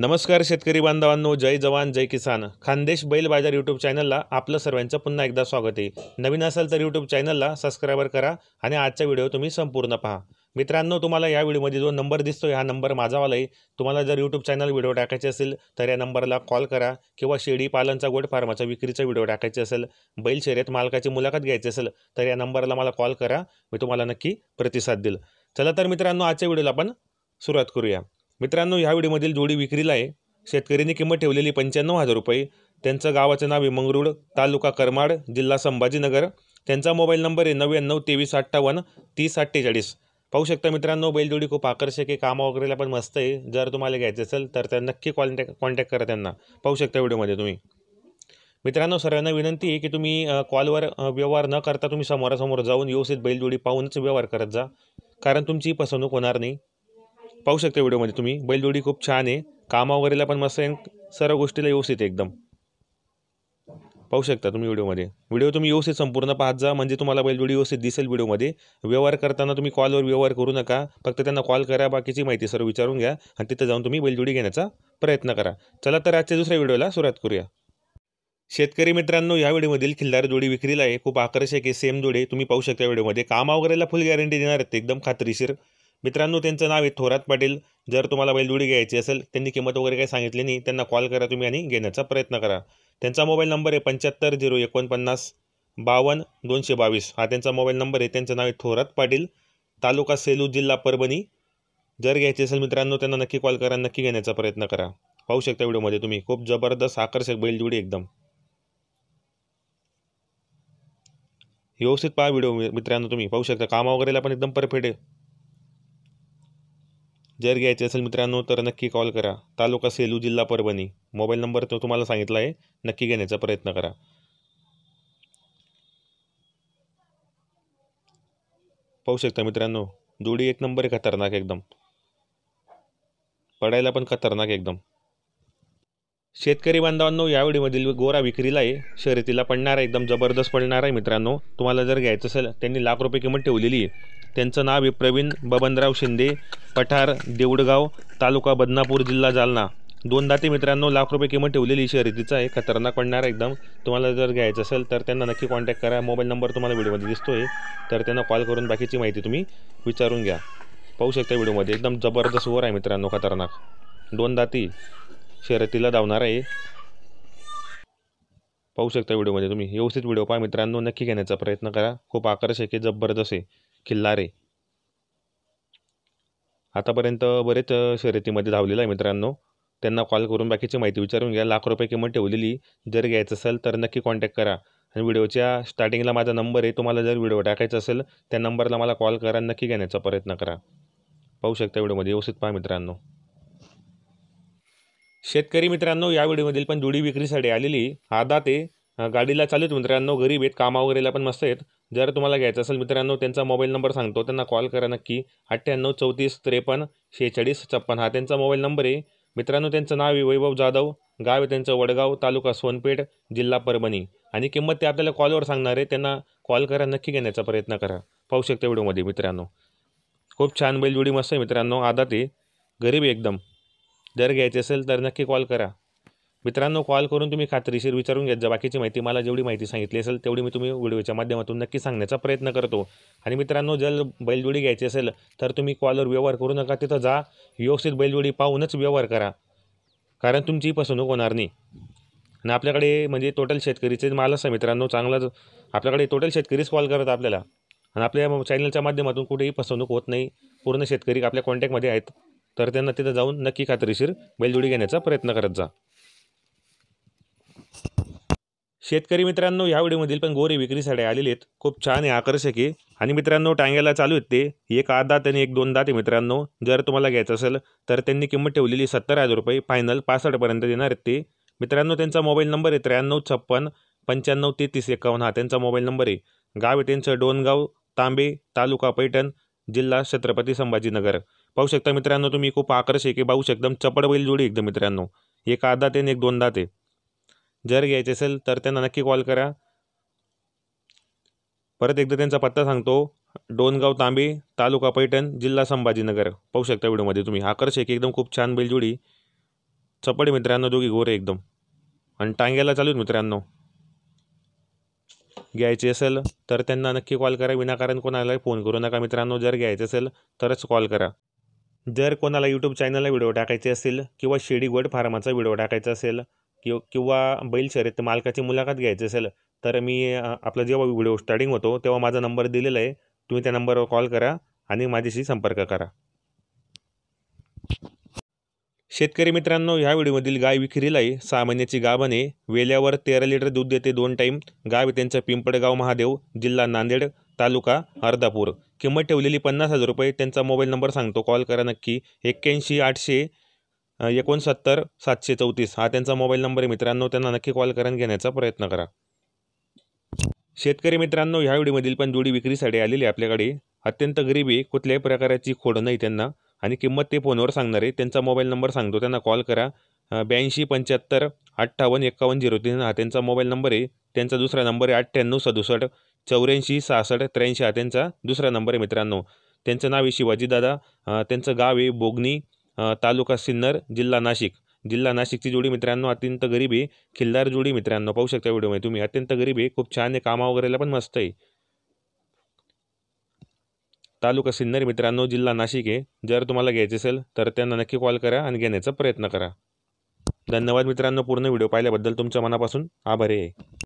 नमस्कार शेतकरी बांधवांनो जय जवान जय किसान खानदेश बैल बाजार यूट्यूब चॅनलला आपलं सर्वांचं पुन्हा एकदा स्वागत आहे नवीन असाल तर यूट्यूब चॅनलला सबस्क्रायबर करा आणि आजचा व्हिडिओ तुम्ही संपूर्ण पहा मित्रांनो तुम्हाला या व्हिडिओमध्ये जो नंबर दिसतो हा नंबर माझावाला आहे तुम्हाला जर यूट्यूब चॅनल व्हिडिओ टाकायचे असेल तर या नंबरला कॉल करा किंवा शेळी पालनचा गोड फार्माचा विक्रीचा व्हिडिओ टाकायचा असेल बैल शर्यत मालकाची मुलाखत घ्यायची असेल तर या नंबरला मला कॉल करा मी तुम्हाला नक्की प्रतिसाद देईल चला तर मित्रांनो आजच्या व्हिडिओला आपण सुरुवात करूया मित्रांनो ह्या व्हिडिओमधील जोडी विक्रीला आहे शेतकऱ्यांनी किंमत ठेवलेली पंच्याण्णव हजार रुपये त्यांचं गावाचं नाव आहे तालुका करमाड जिल्हा संभाजीनगर त्यांचा मोबाईल नंबर आहे नव्याण्णव तेवीस अठ्ठावन्न तीस अठ्ठेचाळीस पाहू शकता मित्रांनो बैलजोडी खूप आकर्षक आहे कामं वगैरेला पण मस्त आहे जर तुम्हाला घ्यायचं असेल तर त्या नक्की कॉन्टॅक्ट कॉन्टॅक्ट करा त्यांना पाहू शकता व्हिडिओमध्ये तुम्ही मित्रांनो सर्वांना विनंती आहे की तुम्ही कॉलवर व्यवहार न करता तुम्ही समोरासमोर जाऊन व्यवस्थित बैलजोडी पाहूनच व्यवहार करत जा कारण तुमची फसवणूक होणार नाही पाहू शकता व्हिडिओमध्ये तुम्ही बैलजोडी खूप छान आहे कामा वगैरेला पण मस्त आहे सर्व गोष्टीला व्यवस्थित एकदम पाहू शकता तुम्ही व्हिडिओमध्ये व्हिडिओ तुम्ही व्यवस्थित संपूर्ण पाहत जा म्हणजे तुम्हाला बैलजोडी व्यवस्थित दिसेल व्हिडिओमध्ये व्यवहार करताना तुम्ही कॉलवर व्यवहार करू नका फक्त त्यांना कॉल करा बाकीची माहिती सर्व विचारून घ्या आणि तिथं जाऊन तुम्ही बैलजोडी घेण्याचा प्रयत्न करा चला तर आजच्या दुसऱ्या व्हिडिओला सुरुवात करूया शेतकरी मित्रांनो या व्हिडिओमधील खिल्लार जोडी विक्रीला आहे खूप आकर्षक आहे सेम जोडे तुम्ही पाहू शकता व्हिडिओमध्ये कामा वगैरेला फुल गॅरंटी देणार आहेत एकदम खात्रीशीर मित्रांनो त्यांचं नाव आहे थोरात पाटील जर तुम्हाला बैलजोडी घ्यायची असेल त्यांनी किंमत वगैरे काही सांगितली नाही त्यांना कॉल करा तुम्ही आणि घेण्याचा प्रयत्न करा त्यांचा मोबाईल नंबर आहे पंच्याहत्तर झिरो एकोणपन्नास बावन्न दोनशे बावीस हा त्यांचा मोबाईल नंबर आहे त्यांचं नाव आहे थोरात पाटील तालुका सेलू जिल्हा परभणी जर घ्यायची असेल मित्रांनो त्यांना नक्की कॉल करा नक्की घेण्याचा प्रयत्न करा पाहू शकता व्हिडिओमध्ये तुम्ही खूप जबरदस्त आकर्षक बैलजोडी एकदम व्यवस्थित पहा व्हिडिओ मित्रांनो तुम्ही पाहू शकता कामा वगैरेला पण एकदम परफेक्ट आहे जर घ्यायचे असेल मित्रांनो तर नक्की कॉल करा तालुका सेलू जिल्हा परभणी मोबाईल नंबर तो तुम्हाला सांगितला आहे नक्की घेण्याचा प्रयत्न करा पाहू शकता मित्रांनो जोडी एक नंबर आहे खतरनाक एकदम पडायला पण खतरनाक एकदम शेतकरी बांधवांनो या गोरा विक्रीला आहे शर्यतीला पडणार आहे एकदम जबरदस्त पडणार आहे मित्रांनो तुम्हाला जर घ्यायचं असेल त्यांनी लाख रुपये किंमत ठेवलेली आहे त्यांचं नाव आहे प्रवीण बबनराव शिंदे पठार देवडगाव तालुका बदनापूर जिल्हा जालना दोन ते मित्रांनो लाख रुपये किंमत ठेवलेली शर्यतीचा आहे खतरनाक पडणार एकदम तुम्हाला जर घ्यायचं असेल तर त्यांना नक्की कॉन्टॅक्ट करा मोबाईल नंबर तुम्हाला व्हिडिओमध्ये दिसतो आहे तर त्यांना कॉल करून बाकीची माहिती तुम्ही विचारून घ्या पाहू शकता व्हिडिओमध्ये एकदम जबरदस्त वर आहे मित्रांनो खतरनाक दोन दाती शर्यतीला धावणार आहे पाहू शकता व्हिडिओमध्ये तुम्ही व्यवस्थित व्हिडिओ पहा मित्रांनो नक्की घेण्याचा प्रयत्न करा खूप आकर्षक आहे जबरदस्त आहे खिल्लार आतापर्यंत बरेच शर्यतीमध्ये धावलेला आहे मित्रांनो त्यांना कॉल करून बाकीची माहिती विचारून घ्या लाख रुपये किंमत ठेवलेली जर घ्यायचं असेल तर नक्की कॉन्टॅक्ट करा आणि व्हिडिओच्या स्टार्टिंगला माझा नंबर आहे तुम्हाला जर व्हिडिओ टाकायचा असेल त्या नंबरला मला कॉल करा नक्की घेण्याचा प्रयत्न करा पाहू शकता व्हिडिओमध्ये व्यवस्थित पहा मित्रांनो शेतकरी मित्रांनो या व्हिडिओमधील पण जुडी विक्रीसाठी आलेली आदा ते गाडीला चालूच मित्रांनो गरीब आहेत कामा वगैरेला पण मस्त आहेत जर तुम्हाला घ्यायचं असेल मित्रांनो त्यांचा मोबाईल नंबर सांगतो त्यांना कॉल करा नक्की अठ्ठ्याण्णव चौतीस त्रेपन्न शेहेचाळीस छप्पन हा त्यांचा मोबाईल नंबर आहे मित्रांनो त्यांचं नाव आहे वैभव जाधव गाव आहे त्यांचं वडगाव तालुका सोनपेठ जिल्हा परभणी आणि किंमत ते आपल्याला कॉलवर सांगणार आहे त्यांना कॉल करा नक्की घेण्याचा प्रयत्न करा पाहू शकते व्हिडिओमध्ये मित्रांनो खूप छान बैल जोडी मस्त आहे मित्रांनो आता ते गरीब एकदम जर घ्यायचे असेल तर नक्की कॉल करा मित्रांनो कॉल करून तुम्ही खात्रीशीर विचारून घेत जा बाकीची माहिती मला जेवढी माहिती सांगितली असेल तेवढी मी तुम्ही व्हिडिओच्या माध्यमातून नक्की सांगण्याचा प्रयत्न करतो आणि मित्रांनो जर बैलजोडी घ्यायची असेल तर तुम्ही कॉलवर व्यवहार करू नका तिथं जा व्यवस्थित बैलजोडी पाहूनच व्यवहार करा कारण तुमची फसवणूक होणार नाही आणि आपल्याकडे म्हणजे टोटल शेतकरीचे मालच आहे मित्रांनो चांगलाच आपल्याकडे टोटल शेतकरीच कॉल करत आपल्याला आणि आपल्या चॅनलच्या माध्यमातून कुठेही फसवणूक होत नाही पूर्ण शेतकरी आपल्या कॉन्टॅक्टमध्ये आहेत तर त्यांना तिथं जाऊन नक्की खात्रीशीर बैलजोडी घेण्याचा प्रयत्न करत जा शेतकरी मित्रांनो या व्हिडिओमधील पण गोरे विक्रीसाठी आलेले आहेत खूप छान आहे आकर्षक आहे आणि मित्रांनो टांग्याला चालू आहेत ते एक आठ दात आणि एक दोन दात मित्रांनो जर तुम्हाला घ्यायचं असेल तर त्यांनी किंमत ठेवलेली सत्तर हजार रुपये फायनल पासष्टपर्यंत देणार आहेत ते मित्रांनो त्यांचा मोबाईल नंबर आहे त्र्याण्णव छप्पन पंच्याण्णव तेहतीस एकावन्न हा त्यांचा मोबाईल नंबर आहे गाव आहे त्यांचं डोनगाव तांबे तालुका पैठण जिल्हा छत्रपती संभाजीनगर पाहू शकता मित्रांनो तुम्ही खूप आकर्षक आहे पाहू शकता चपड बैल जोडी एकदम मित्रांनो एक आधा आणि एक दोन दाते जर घ्यायचे असेल तर त्यांना नक्की कॉल करा परत एकदा त्यांचा पत्ता सांगतो डोनगाव तांबे तालुका पैठण जिल्हा संभाजीनगर पाहू शकता व्हिडिओमध्ये तुम्ही आकर्षक एकदम खूप छान बैलजोडी चपडे मित्रांनो दोघी गोरे एकदम आणि टांग्याला चालू मित्रांनो घ्यायची असेल तर त्यांना नक्की कॉल करा विनाकारण कोणाला फोन करू नका मित्रांनो जर घ्यायचे असेल तरच कॉल करा जर कोणाला यूट्यूब चॅनलला व्हिडिओ टाकायचे असेल किंवा शेडी गोड फार्माचा व्हिडिओ टाकायचा असेल किंवा बैल शर्यत मालकाची मुलाखत घ्यायची असेल तर मी आपला जेव्हा व्हिडिओ स्टार्टिंग होतो तेव्हा माझा नंबर दिलेला आहे तुम्ही त्या नंबरवर कॉल करा आणि माझ्याशी संपर्क करा शेतकरी मित्रांनो ह्या व्हिडिओमधील गाय विक्रीला आहे सहा महिन्याची गाभणे वेल्यावर तेरा लिटर दूध देते दोन टाईम गाव त्यांचं पिंपळगाव महादेव जिल्हा नांदेड तालुका अर्धापूर किंमत ठेवलेली पन्नास हजार रुपये त्यांचा मोबाईल नंबर सांगतो कॉल करा नक्की एक्क्याऐंशी आठशे एकोणसत्तर सातशे चौतीस हा त्यांचा मोबाईल नंबर आहे मित्रांनो त्यांना नक्की कॉल करून घेण्याचा प्रयत्न करा शेतकरी मित्रांनो ह्या व्हिडिओमधील पण जोडी विक्रीसाठी आलेली आहे आपल्याकडे अत्यंत गरीबी कुठल्याही प्रकाराची खोड नाही त्यांना आणि किंमत ते फोनवर सांगणार आहे त्यांचा मोबाईल नंबर सांगतो त्यांना कॉल करा ब्याऐंशी पंच्याहत्तर अठ्ठावन्न एक्कावन्न झिरो तीन हा त्यांचा मोबाईल नंबर आहे त्यांचा दुसरा नंबर आहे अठ्ठ्याण्णव सदुसष्ट चौऱ्याऐंशी सहासष्ट त्र्याऐंशी हा त्यांचा दुसरा नंबर आहे मित्रांनो त्यांचं नाव आहे शिवाजीदादा त्यांचं गाव आहे बोगनी तालुका सिन्नर जिल्हा नाशिक जिल्हा नाशिकची जोडी मित्रांनो अत्यंत गरीब खिल्लार जोडी मित्रांनो पाहू शकता व्हिडिओमध्ये तुम्ही अत्यंत गरीब खूप छान आहे कामा वगैरेला पण मस्त आहे तालुका सिन्नर मित्रांनो जिल्हा नाशिक आहे जर तुम्हाला घ्यायचे असेल तर त्यांना नक्की कॉल करा आणि घेण्याचा प्रयत्न करा धन्यवाद मित्रांनो पूर्ण व्हिडिओ पाहिल्याबद्दल तुमच्या मनापासून आभारी आहे